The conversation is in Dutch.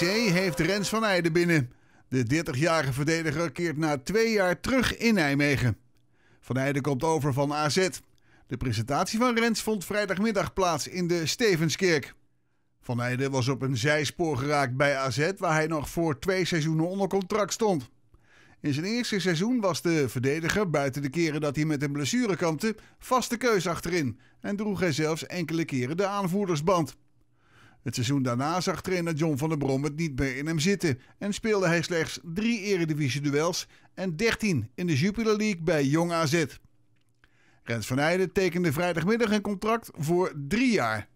NEC heeft Rens van Eijden binnen. De 30-jarige verdediger keert na twee jaar terug in Nijmegen. Van Eijden komt over van AZ. De presentatie van Rens vond vrijdagmiddag plaats in de Stevenskerk. Van Eijden was op een zijspoor geraakt bij AZ, waar hij nog voor twee seizoenen onder contract stond. In zijn eerste seizoen was de verdediger, buiten de keren dat hij met een blessure kampte, vaste keus achterin en droeg hij zelfs enkele keren de aanvoerdersband. Het seizoen daarna zag trainer John van der Brom het niet meer in hem zitten en speelde hij slechts drie eredivisie-duels en 13 in de Jupiler League bij Jong AZ. Rens van Eijden tekende vrijdagmiddag een contract voor drie jaar.